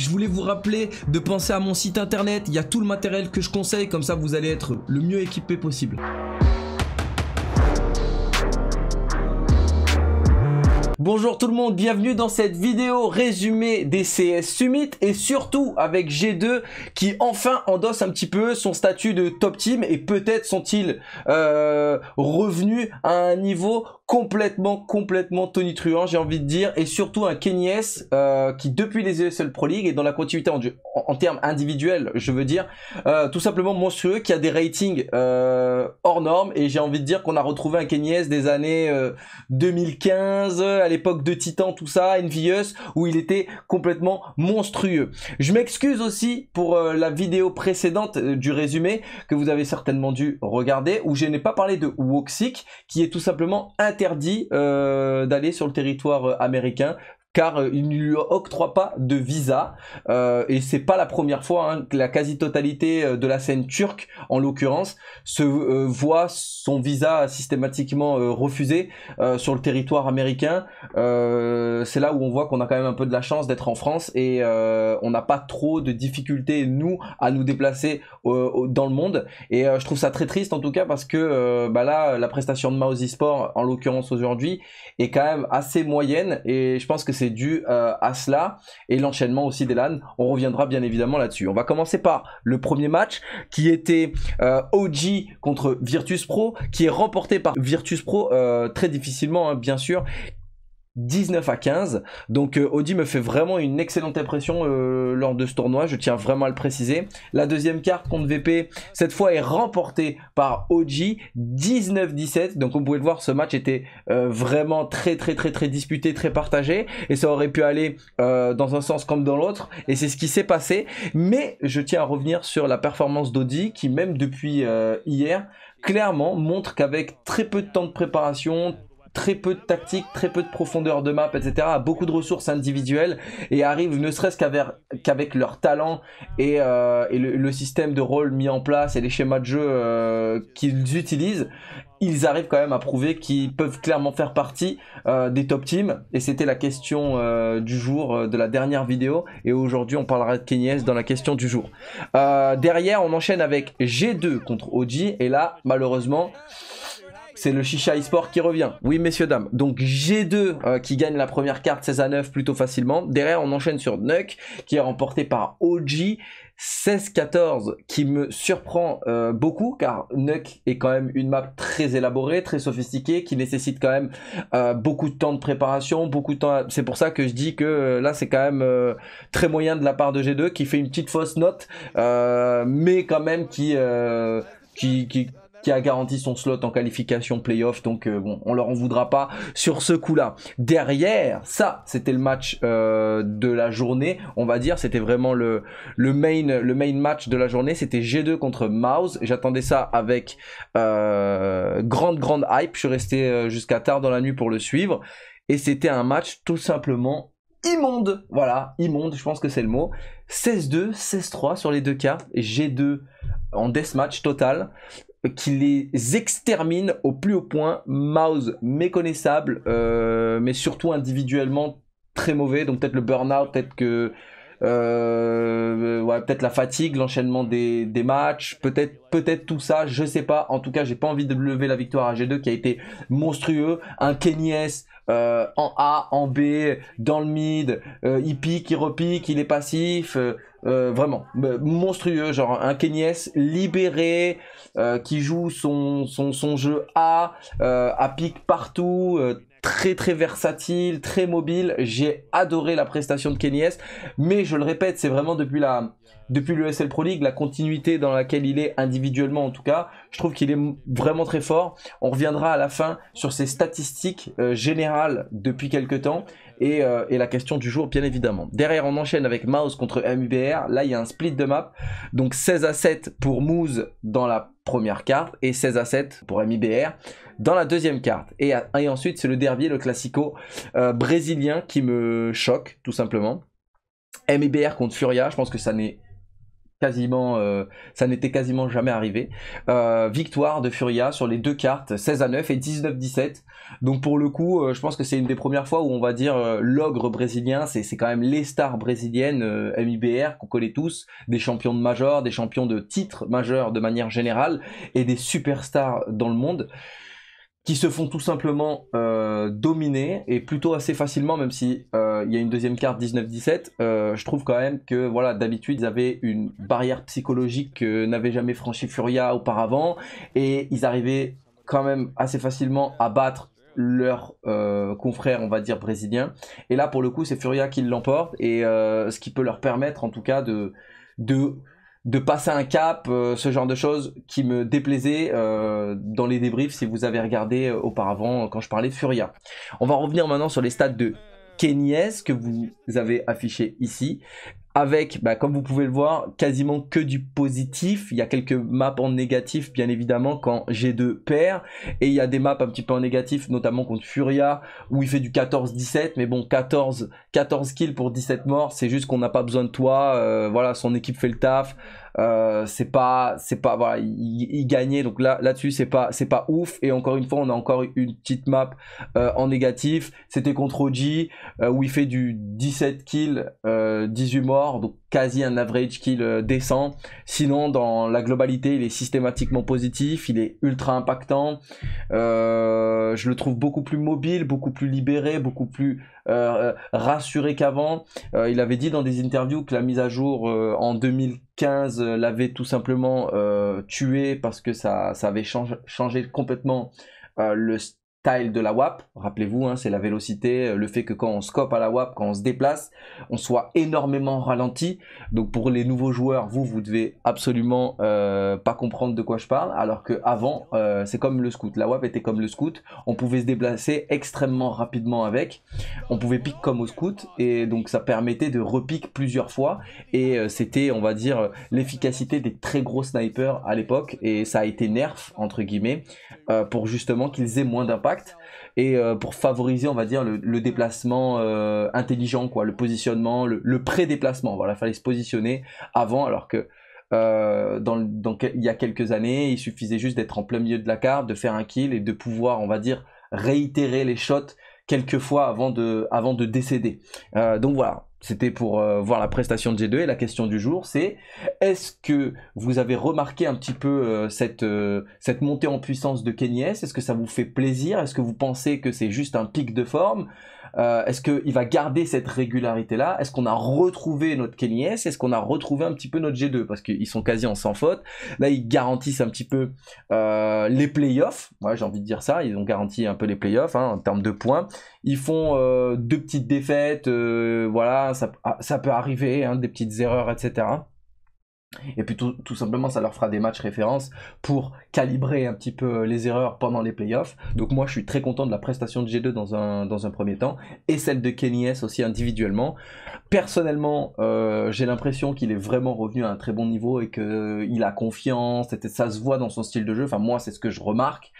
Je voulais vous rappeler de penser à mon site internet. Il y a tout le matériel que je conseille. Comme ça, vous allez être le mieux équipé possible. Bonjour tout le monde, bienvenue dans cette vidéo résumée des CS Summit et surtout avec G2 qui enfin endosse un petit peu son statut de top team et peut-être sont-ils euh, revenus à un niveau complètement, complètement tonitruant, j'ai envie de dire, et surtout un Kenyes euh, qui, depuis les ESL Pro League et dans la continuité en, termes individuels, je veux dire, euh, tout simplement monstrueux, qui a des ratings hors normes, et j'ai envie de dire qu'on a retrouvé un Kenyes des années 2015, l'époque de Titan, tout ça, Envious, où il était complètement monstrueux. Je m'excuse aussi pour euh, la vidéo précédente euh, du résumé que vous avez certainement dû regarder, où je n'ai pas parlé de Woxic, qui est tout simplement interdit euh, d'aller sur le territoire américain car euh, il ne lui octroie pas de visa. Euh, et c'est pas la première fois hein, que la quasi-totalité euh, de la scène turque, en l'occurrence, se voit son visa systématiquement refusé sur le territoire américain. c'est là où on voit qu'on a quand même un peu de la chance d'être en France et on n'a pas trop de difficultés nous à nous déplacer dans le monde. Et je trouve ça très triste en tout cas parce que bah là, la prestation de Mao Sport, en l'occurrence aujourd'hui, est quand même assez moyenne et je pense que c'est dû euh, à cela et l'enchaînement aussi des LAN. On reviendra bien évidemment là-dessus. On va commencer par le premier match qui était euh, OG contre Virtus Pro, qui est remporté par Virtus Pro euh, très difficilement, hein, bien sûr, 19 à 15. Donc euh, Audi me fait vraiment une excellente impression euh, lors de ce tournoi, je tiens vraiment à le préciser. La deuxième carte contre VP, cette fois est remportée par Audi 19-17. Donc vous pouvez le voir, ce match était euh, vraiment très très très très disputé, très partagé. Et ça aurait pu aller dans un sens comme dans l'autre. Et c'est ce qui s'est passé. Mais je tiens à revenir sur la performance d'Audi qui même depuis hier clairement montre qu'avec très peu de temps de préparation, très peu de tactique, très peu de profondeur de map, etc., beaucoup de ressources individuelles et arrivent ne serait-ce qu'avec leur talent et, euh, le, système de rôle mis en place et les schémas de jeu euh, qu'ils utilisent, ils arrivent quand même à prouver qu'ils peuvent clairement faire partie euh, des top teams. Et c'était la question du jour de la dernière vidéo. Et aujourd'hui, on parlera de Kenyes dans la question du jour. derrière, on enchaîne avec G2 contre OG. Et là, malheureusement, c'est le Shisha eSport qui revient. Oui, messieurs, dames. Donc G2 euh, qui gagne la première carte 16 à 9 plutôt facilement. Derrière, on enchaîne sur Nuck qui est remporté par OG. 16-14 qui me surprend euh, beaucoup car Nuck est quand même une map très élaborée, très sophistiquée, qui nécessite quand même euh, beaucoup de temps de préparation, beaucoup de temps. C'est pour ça que je dis que là c'est quand même très moyen de la part de G2 qui fait une petite fausse note, mais quand même qui, qui, qui a garanti son slot en qualification playoff. Donc euh, bon, on leur en voudra pas sur ce coup-là. Derrière, ça, c'était le match euh, de la journée, on va dire. C'était vraiment le, le, main, le main match de la journée. C'était G2 contre Mouse. J'attendais ça avec euh, grande, grande hype. Je suis resté jusqu'à tard dans la nuit pour le suivre. Et c'était un match tout simplement immonde. Voilà, immonde, je pense que c'est le mot. 16-2, 16-3 sur les deux cas. G2 en match total qui les extermine au plus haut point. Mouse méconnaissable, euh, mais surtout individuellement très mauvais. Donc peut-être le burn-out, peut-être que euh, peut-être la fatigue, l'enchaînement des, matchs, peut-être peut-être tout ça, je sais pas. En tout cas, j'ai pas envie de lever la victoire à G2 qui a été monstrueux. Un S euh, en A, en B, dans le mid, euh, il pique, il repique, il est passif. Euh, euh, vraiment, bah, monstrueux, genre un Kenyes libéré euh, qui joue son, son, son jeu A, euh, à pic partout, très très versatile, très mobile. J'ai adoré la prestation de Kenny Mais je le répète, c'est vraiment depuis la depuis l'ESL Pro League, la continuité dans laquelle il est individuellement en tout cas, je trouve qu'il est vraiment très fort. On reviendra à la fin sur ses statistiques euh, générales depuis quelques temps euh, et, la question du jour bien évidemment. Derrière on enchaîne avec Mouse contre MIBR, là il y a un split de map, donc 16 à 7 pour Moose dans la première carte et 16 à 7 pour MIBR dans la deuxième carte. Et, ensuite, c'est le derby, le classico euh, brésilien qui me choque, tout simplement. MIBR contre Furia, je pense que ça n'est quasiment, euh, ça n'était quasiment jamais arrivé. Euh, victoire de Furia sur les deux cartes, 16 à 9 et 19 17. Donc pour le coup, je pense que c'est une des premières fois où on va dire l'ogre brésilien, c'est quand même les stars brésiliennes MIBR qu'on connaît tous, des champions de major, des champions de titres majeurs de manière générale et des superstars dans le monde qui se font tout simplement euh, dominer et plutôt assez facilement, même si euh, il y a une deuxième carte 19-17. Euh, je trouve quand même que voilà, d'habitude ils avaient une barrière psychologique que n'avait jamais franchi Furia auparavant et ils arrivaient quand même assez facilement à battre leur euh, confrère, on va dire brésilien, Et là, pour le coup, c'est Furia qui l'emporte et euh, ce qui peut leur permettre, en tout cas, de de de passer un cap, euh, ce genre de choses qui me déplaisait euh, dans les débriefs si vous avez regardé euh, auparavant quand je parlais de Furia. On va revenir maintenant sur les stats de Kenyes que vous avez affiché ici avec, bah, comme vous pouvez le voir, quasiment que du positif. Il y a quelques maps en négatif, bien évidemment, quand G2 perd. Et il y a des maps un petit peu en négatif, notamment contre Furia, où il fait du 14-17. Mais bon, 14, 14 kills pour 17 morts, c'est juste qu'on n'a pas besoin de toi. Euh, voilà, son équipe fait le taf. Euh, c'est pas, c'est pas, voilà, il gagnait. Donc là, là-dessus, c'est pas, c'est pas ouf. Et encore une fois, on a encore une petite map euh, en négatif. C'était contre OG euh, où il fait du 17 kills, 18 morts. Donc quasi un average kill euh, descend, Sinon, dans la globalité, il est systématiquement positif, il est ultra impactant. Euh, je le trouve beaucoup plus mobile, beaucoup plus libéré, beaucoup plus euh, rassuré qu'avant. il avait dit dans des interviews que la mise à jour en 2015 l'avait tout simplement tué parce que ça, ça avait changé complètement le style tile de la WAP. Rappelez-vous, hein, c'est la vélocité, euh, le fait que quand on scope à la WAP, quand on se déplace, on soit énormément ralenti. Donc pour les nouveaux joueurs, vous, vous devez absolument euh, pas comprendre de quoi je parle, alors qu'avant, euh, c'est comme le scout. La WAP était comme le scout, on pouvait se déplacer extrêmement rapidement avec, on pouvait pique comme au scout, et donc ça permettait de repique plusieurs fois, et euh, c'était, on va dire, l'efficacité des très gros snipers à l'époque, et ça a été nerf, entre guillemets, pour justement qu'ils aient moins d'impact et euh, pour favoriser, on va dire, le, déplacement euh, intelligent, quoi, le positionnement, le, pré-déplacement. Voilà, il fallait se positionner avant, alors que euh, dans, il y a quelques années, il suffisait juste d'être en plein milieu de la carte, de faire un kill et de pouvoir, on va dire, réitérer les shots quelques fois avant de, avant de décéder. donc voilà, c'était pour euh, voir la prestation de G2 et la question du jour c'est est-ce que vous avez remarqué un petit peu euh, cette, euh, cette montée en puissance de Kenyes Est-ce que ça vous fait plaisir Est-ce que vous pensez que c'est juste un pic de forme Est-ce qu'il va garder cette régularité-là Est-ce qu'on a retrouvé notre Kenyes Est-ce qu'on a retrouvé un petit peu notre G2 Parce qu'ils sont quasi en sans faute. Là ils garantissent un petit peu les playoffs. j'ai envie de dire ça, ils ont garanti un peu les playoffs hein, en termes de points. Ils font euh, deux petites défaites, euh, voilà, ah, ça, peut arriver, hein, des petites erreurs, etc. Et puis tout, simplement, ça leur fera des matchs références pour calibrer un petit peu les erreurs pendant les playoffs. Donc moi, je suis très content de la prestation de G2 dans un, dans un premier temps et celle de Kenny S aussi individuellement. Personnellement, euh, j'ai l'impression qu'il est vraiment revenu à un très bon niveau et qu'il euh, a confiance, ça se voit dans son style de jeu. Enfin, moi, c'est ce que je remarque.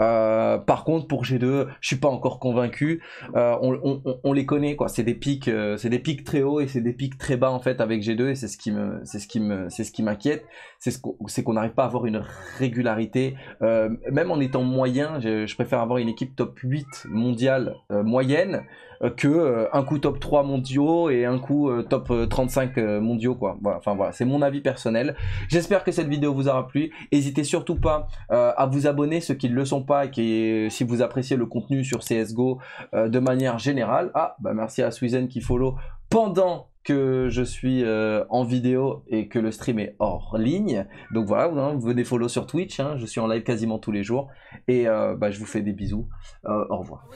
Euh, par contre, pour G2, je suis pas encore convaincu. on, les connaît, quoi. C'est des pics, c'est très hauts et c'est des pics très bas en fait avec G2 et c'est ce qui me c'est ce qui m'inquiète, c'est ce qu'on n'arrive pas à avoir une régularité. Euh, même en étant moyen, je, préfère avoir une équipe top 8 mondiale euh, moyenne euh, que un coup top 3 mondiaux et un coup top 35 mondiaux quoi. enfin voilà, c'est mon avis personnel. J'espère que cette vidéo vous aura plu. N'hésitez surtout pas à vous abonner ceux qui ne le sont pas et qui, si vous appréciez le contenu sur CS:GO de manière générale. Ah bah merci à Suizen qui follow pendant que je suis euh, en vidéo et que le stream est hors ligne. Donc voilà, vous hein, venez follow sur Twitch, hein. je suis en live quasiment tous les jours. Et euh, bah, je vous fais des bisous. Euh, au revoir.